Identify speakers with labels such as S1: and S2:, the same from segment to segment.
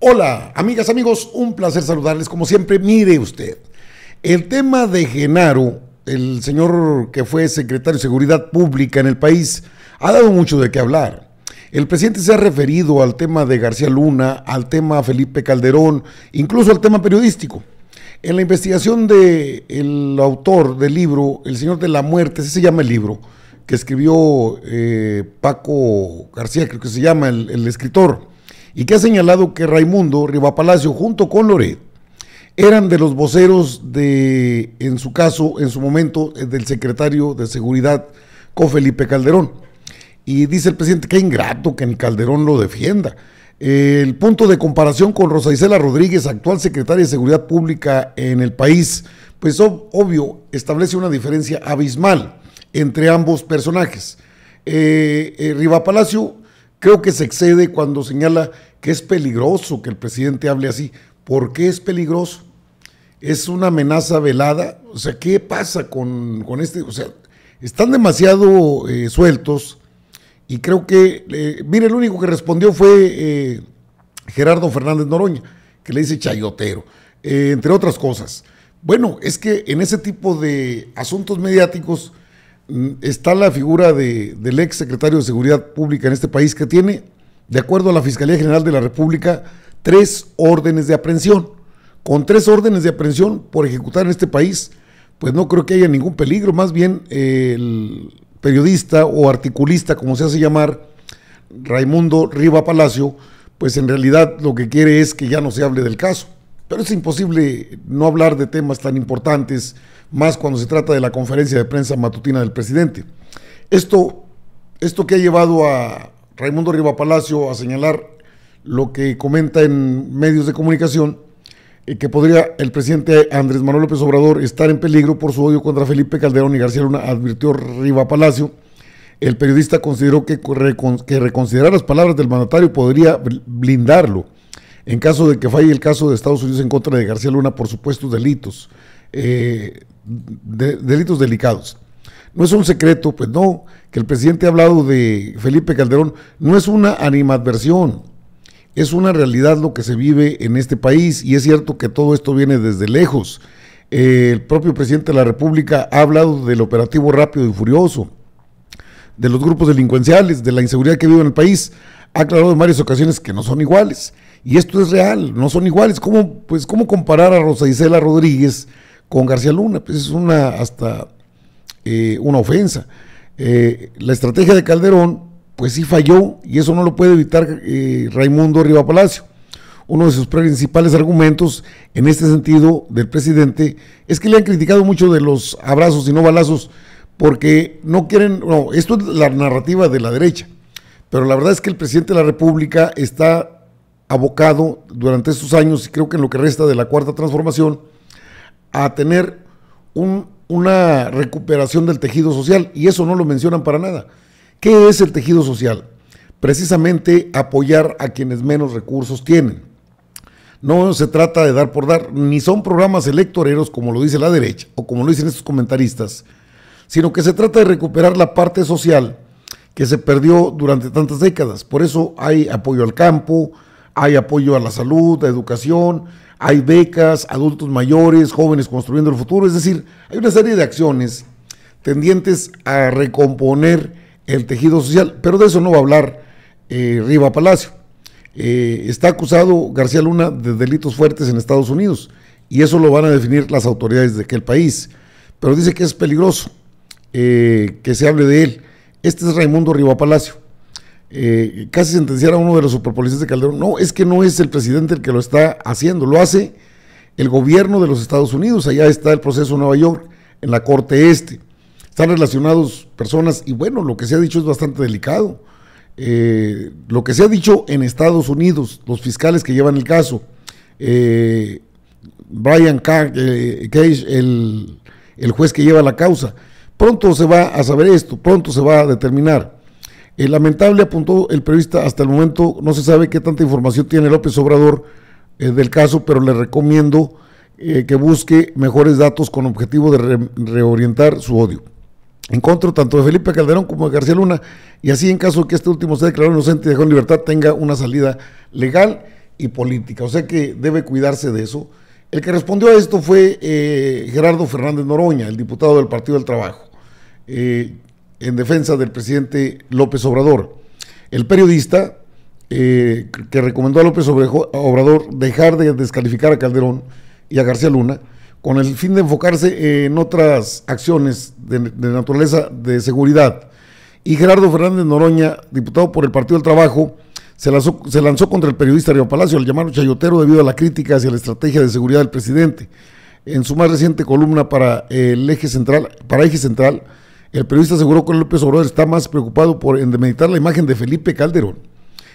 S1: Hola, amigas, amigos, un placer saludarles. Como siempre, mire usted, el tema de Genaro, el señor que fue secretario de Seguridad Pública en el país, ha dado mucho de qué hablar. El presidente se ha referido al tema de García Luna, al tema Felipe Calderón, incluso al tema periodístico. En la investigación del autor del libro, El Señor de la Muerte, ese se llama el libro, que escribió eh, Paco García, creo que se llama el escritor, y que ha señalado que Raimundo Palacio, junto con Loret eran de los voceros de, en su caso, en su momento, eh, del secretario de Seguridad con Felipe Calderón. Y dice el presidente que ingrato que ni Calderón lo defienda. El punto de comparación con Rosa Isela Rodríguez, actual secretaria de Seguridad Pública en el país, pues obvio, establece una diferencia abismal entre ambos personajes. Eh, eh, Riva Palacio Creo que se excede cuando señala que es peligroso que el presidente hable así. ¿Por qué es peligroso? ¿Es una amenaza velada? O sea, ¿qué pasa con, este? O sea, están demasiado eh, sueltos y creo que, eh, mire, el único que respondió fue eh, Gerardo Fernández Noroña, que le dice chayotero, entre otras cosas. Bueno, es que en ese tipo de asuntos mediáticos Mm, está la figura de, del ex secretario de Seguridad Pública en este país que tiene, de acuerdo a la Fiscalía General de la República, tres órdenes de aprehensión. Con tres órdenes de aprehensión por ejecutar en este país, pues no creo que haya ningún peligro. Más bien el periodista o articulista, como se hace llamar, Raimundo Riva Palacio, pues en realidad lo que quiere es que ya no se hable del caso. Pero es imposible no hablar de temas tan importantes, más cuando se trata de la conferencia de prensa matutina del presidente. Esto, esto que ha llevado a Raimundo Riva Palacio a señalar lo que comenta en medios de comunicación, eh, que podría el presidente Andrés Manuel López Obrador estar en peligro por su odio contra Felipe Calderón y García Luna, advirtió Riva Palacio. El periodista consideró que, que reconsiderar las palabras del mandatario podría blindarlo en caso de que falle el caso de Estados Unidos en contra de García Luna por supuestos delitos, eh, delitos delicados. No es un secreto, pues no, que el presidente ha hablado de Felipe Calderón, no es una animadversión, es una realidad lo que se vive en este país y es cierto que todo esto viene desde lejos. Eh, el propio presidente de la República ha hablado del operativo rápido y furioso, de los grupos delincuenciales, de la inseguridad que vive en el país. Ha aclarado en varias ocasiones que no son iguales. Y esto es real, no son iguales. ¿Cómo, pues, cómo comparar a Rosa Isela Rodríguez con García Luna? Pues es una hasta eh, una ofensa. Eh, la estrategia de Calderón, pues sí falló, y eso no lo puede evitar eh, Raimundo Riva Palacio. Uno de sus principales argumentos en este sentido del presidente es que le han criticado mucho de los abrazos y no balazos, porque no quieren, no, esto es la narrativa de la derecha, pero la verdad es que el presidente de la República está abocado durante estos años, y creo que en lo que resta de la cuarta transformación, a tener una recuperación del tejido social, y eso no lo mencionan para nada. ¿Qué es el tejido social? Precisamente apoyar a quienes menos recursos tienen. No se trata de dar por dar, ni son programas electoreros como lo dice la derecha o como lo dicen estos comentaristas, sino que se trata de recuperar la parte social que se perdió durante tantas décadas. Por eso hay apoyo al campo, hay apoyo a la salud, a educación, hay becas, adultos mayores, jóvenes construyendo el futuro, es decir, hay una serie de acciones tendientes a recomponer el tejido social, pero de eso no va a hablar eh, Riva Palacio. Eh, está acusado García Luna de delitos fuertes en Estados Unidos y eso lo van a definir las autoridades de aquel país, pero dice que es peligroso eh, que se hable de él. Este es Raimundo Riva Palacio. Eh, casi sentenciar a uno de los superpolicías de Calderón. No, es que no es el presidente el que lo está haciendo, lo hace el gobierno de los Estados Unidos. Allá está el proceso en Nueva York, en la Corte Este. Están relacionados personas y bueno, lo que se ha dicho es bastante delicado. Eh, lo que se ha dicho en Estados Unidos, los fiscales que llevan el caso, eh, Brian Cage, el juez que lleva la causa, pronto se va a saber esto, pronto se va a determinar. Eh, lamentable, apuntó el periodista, hasta el momento no se sabe qué tanta información tiene López Obrador eh, del caso, pero le recomiendo eh, que busque mejores datos con objetivo de reorientar su odio. Encontro tanto de Felipe Calderón como de García Luna, y así en caso de que este último sea declarado inocente y dejó en libertad, tenga una salida legal y política. O sea que debe cuidarse de eso. El que respondió a esto fue Gerardo Fernández Noroña, el diputado del Partido del Trabajo en defensa del presidente López Obrador. El periodista eh, que recomendó a López Obrador dejar de descalificar a Calderón y a García Luna con el fin de enfocarse en otras acciones de, naturaleza de seguridad. Y Gerardo Fernández Noroña, diputado por el Partido del Trabajo, se lanzó, se lanzó contra el periodista Río Palacio, al llamarlo chayotero debido a la crítica hacia la estrategia de seguridad del presidente. En su más reciente columna para el eje central, para eje central, el periodista aseguró que López Obrador está más preocupado por meditar la imagen de Felipe Calderón,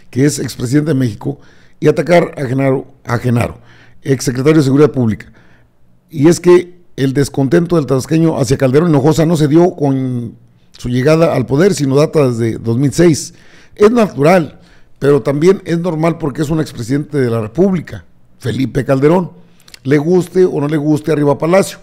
S1: que es expresidente de México, y atacar a Genaro, a Genaro, exsecretario de Seguridad Pública. Y es que el descontento del transqueño hacia Calderón Hinojosa no se dio con su llegada al poder, sino data desde 2006. Es natural, pero también es normal porque es un expresidente de la República, Felipe Calderón. Le guste o no le guste arriba Palacio,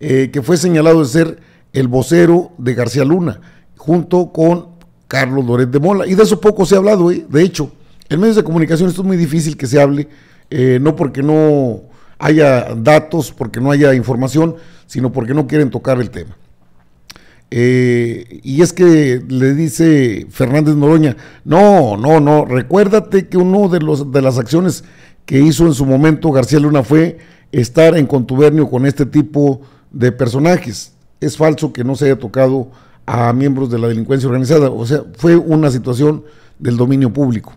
S1: eh, que fue señalado de ser el vocero de García Luna, junto con Carlos Loret de Mola. Y de eso poco se ha hablado, ¿eh? de hecho. En medios de comunicación esto es muy difícil que se hable, eh, no porque no haya datos, porque no haya información, sino porque no quieren tocar el tema. Eh, y es que le dice Fernández Noroña, no, no, no, recuérdate que uno de, los, de las acciones que hizo en su momento García Luna fue estar en contubernio con este tipo de personajes es falso que no se haya tocado a miembros de la delincuencia organizada. O sea, fue una situación del dominio público.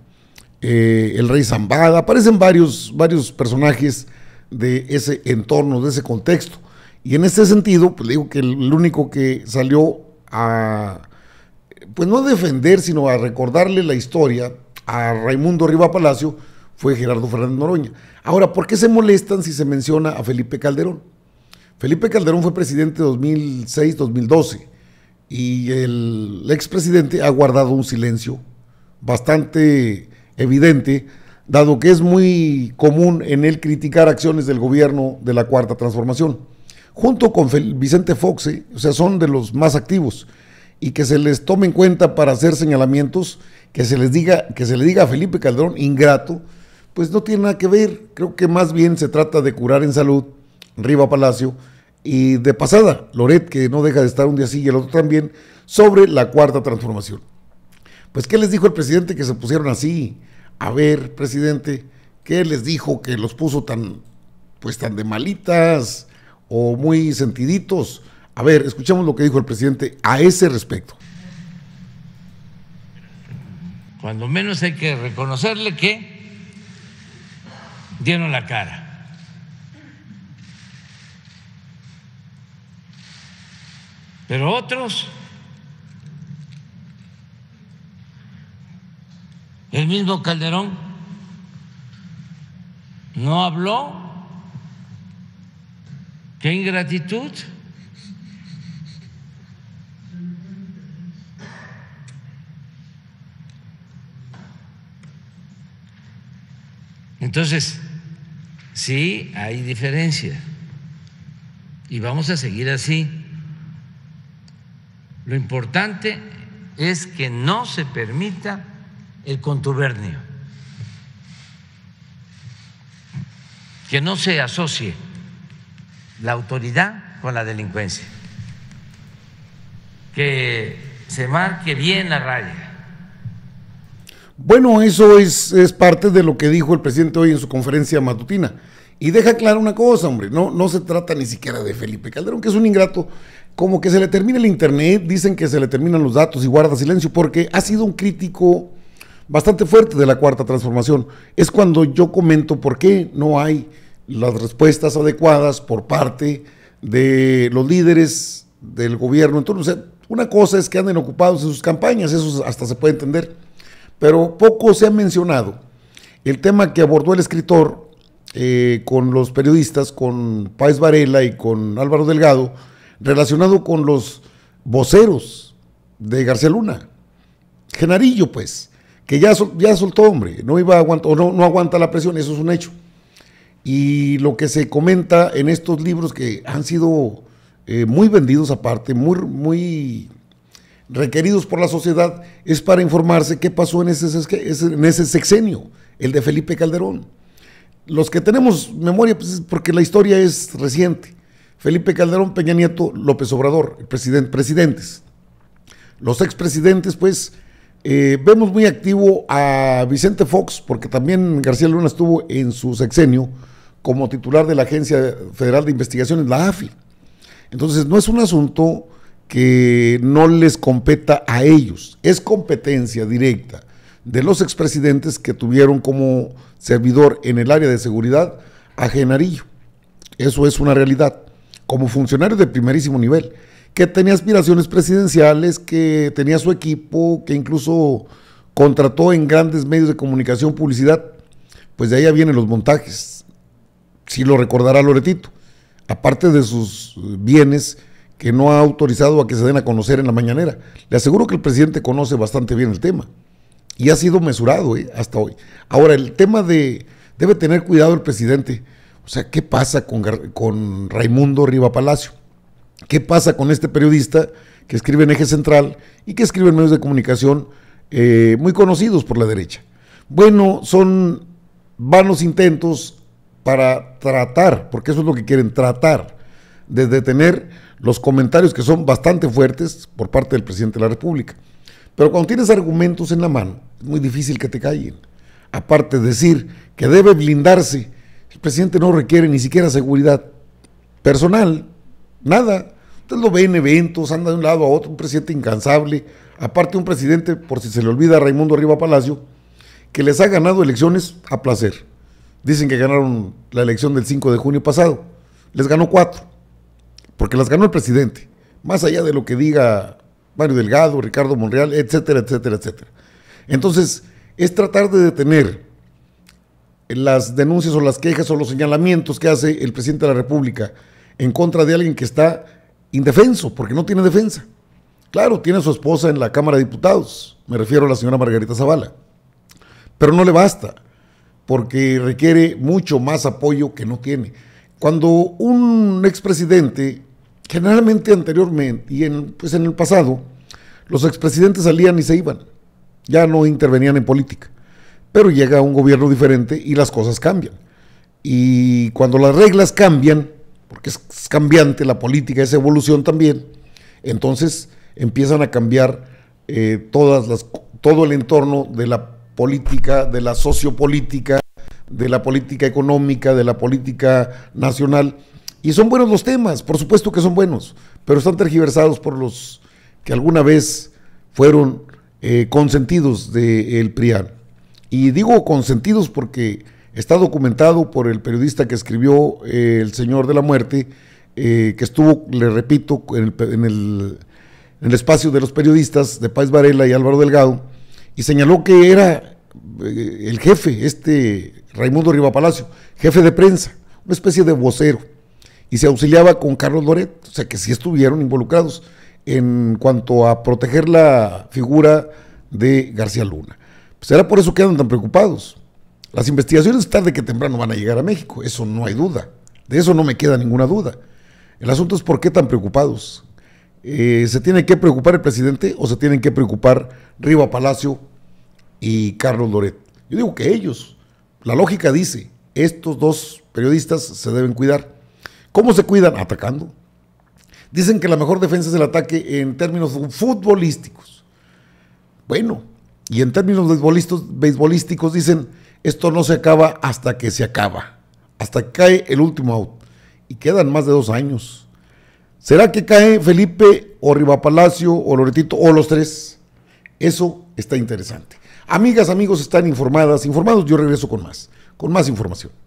S1: Eh, el rey Zambada, aparecen varios, varios personajes de ese entorno, de ese contexto. Y en este sentido, pues digo que el único que salió a, pues no a defender, sino a recordarle la historia a Raimundo Riva Palacio fue Gerardo Fernández Noroña. Ahora, ¿por qué se molestan si se menciona a Felipe Calderón? Felipe Calderón fue presidente 2006-2012 y el expresidente ha guardado un silencio bastante evidente, dado que es muy común en él criticar acciones del gobierno de la Cuarta Transformación. Junto con Vicente Foxe, o sea, son de los más activos y que se les tome en cuenta para hacer señalamientos, que se les diga, que se le diga a Felipe Calderón ingrato, pues no tiene nada que ver. Creo que más bien se trata de curar en salud Riva Palacio, y de pasada, Loret, que no deja de estar un día así y el otro también, sobre la cuarta transformación. Pues, ¿qué les dijo el presidente que se pusieron así? A ver, presidente, ¿qué les dijo que los puso tan, pues, tan de malitas o muy sentiditos? A ver, escuchemos lo que dijo el presidente a ese respecto. Cuando menos hay que reconocerle que dieron la cara Pero otros, el mismo Calderón, no habló. Qué ingratitud. Entonces, sí hay diferencia y vamos a seguir así. Lo importante es que no se permita el contubernio, que no se asocie la autoridad con la delincuencia, que se marque bien la raya. Bueno, eso es, parte de lo que dijo el presidente hoy en su conferencia matutina. Y deja claro una cosa, hombre, no, no se trata ni siquiera de Felipe Calderón, que es un ingrato. Como que se le termina el Internet, dicen que se le terminan los datos y guarda silencio, porque ha sido un crítico bastante fuerte de la cuarta transformación. Es cuando yo comento por qué no hay las respuestas adecuadas por parte de los líderes del gobierno. Entonces, una cosa es que anden ocupados en sus campañas, eso hasta se puede entender, pero poco se ha mencionado el tema que abordó el escritor eh, con los periodistas, con Páez Varela y con Álvaro Delgado, relacionado con los voceros de García Luna. Genarillo, pues, que ya, ya soltó hombre, no iba no, aguanta la presión, eso es un hecho. Y lo que se comenta en estos libros que han sido eh, muy vendidos aparte, muy, muy requeridos por la sociedad, es para informarse qué pasó en ese sexenio, el de Felipe Calderón los que tenemos memoria, pues porque la historia es reciente. Felipe Calderón, Peña Nieto, López Obrador, presidentes. Los expresidentes, pues, eh, vemos muy activo a Vicente Fox, porque también García Luna estuvo en su sexenio como titular de la Agencia Federal de Investigaciones, la AFI. Entonces, no es un asunto que no les competa a ellos, es competencia directa de los expresidentes que tuvieron como servidor en el área de seguridad a Genarillo. Eso es una realidad. Como funcionario de primerísimo nivel, que tenía aspiraciones presidenciales, que tenía su equipo, que incluso contrató en grandes medios de comunicación publicidad, pues de ahí vienen los montajes. Si lo recordará Loretito. Aparte de sus bienes que no ha autorizado a que se den a conocer en la mañanera. Le aseguro que el presidente conoce bastante bien el tema y ha sido mesurado eh, hasta hoy. Ahora, el tema de, debe tener cuidado el presidente. O sea, ¿qué pasa con, con Raimundo Riva Palacio? ¿Qué pasa con este periodista que escribe en Eje Central y que escribe en medios de comunicación eh, muy conocidos por la derecha? Bueno, son vanos intentos para tratar, porque eso es lo que quieren, tratar de detener los comentarios que son bastante fuertes por parte del presidente de la República. Pero cuando tienes argumentos en la mano, es muy difícil que te callen. Aparte de decir que debe blindarse, el presidente no requiere ni siquiera seguridad personal, nada. Usted lo ve en eventos, anda de un lado a otro, un presidente incansable. Aparte un presidente, por si se le olvida Raimundo Arriba Palacio, que les ha ganado elecciones a placer. Dicen que ganaron la elección del 5 de junio pasado. Les ganó cuatro, porque las ganó el presidente. Más allá de lo que diga Mario Delgado, Ricardo Monreal, etcétera, etcétera, etcétera. Entonces, es tratar de detener las denuncias o las quejas o los señalamientos que hace el presidente de la República en contra de alguien que está indefenso, porque no tiene defensa. Claro, tiene su esposa en la Cámara de Diputados, me refiero a la señora Margarita Zavala, pero no le basta, porque requiere mucho más apoyo que no tiene. Cuando un expresidente Generalmente anteriormente y en, pues en el pasado, los expresidentes salían y se iban, ya no intervenían en política, pero llega un gobierno diferente y las cosas cambian. Y cuando las reglas cambian, porque es cambiante la política, es evolución también, entonces empiezan a cambiar eh, todas las, todo el entorno de la política, de la sociopolítica, de la política económica, de la política nacional. Y son buenos los temas, por supuesto que son buenos, pero están tergiversados por los que alguna vez fueron eh, consentidos del prial Y digo consentidos porque está documentado por el periodista que escribió eh, El Señor de la Muerte, eh, que estuvo, le repito, en el, en, el, en el, espacio de los periodistas de País Varela y Álvaro Delgado, y señaló que era el jefe, este Raimundo Riva Palacio, jefe de prensa, una especie de vocero y se auxiliaba con Carlos Loret, o sea que sí estuvieron involucrados en cuanto a proteger la figura de García Luna. Será pues por eso que andan tan preocupados. Las investigaciones tarde que temprano van a llegar a México, eso no hay duda, de eso no me queda ninguna duda. El asunto es por qué tan preocupados. Eh, ¿Se tiene que preocupar el presidente o se tienen que preocupar Riva Palacio y Carlos Loret? Yo digo que ellos, la lógica dice, estos dos periodistas se deben cuidar. ¿Cómo se cuidan? Atacando. Dicen que la mejor defensa es el ataque en términos futbolísticos. Bueno, y en términos beisbolísticos dicen, esto no se acaba hasta que se acaba, hasta que cae el último out. Y quedan más de dos años. ¿Será que cae Felipe o Rivapalacio Palacio o Loretito o los tres? Eso está interesante. Amigas, amigos, están informadas, informados. Yo regreso con más, con más información.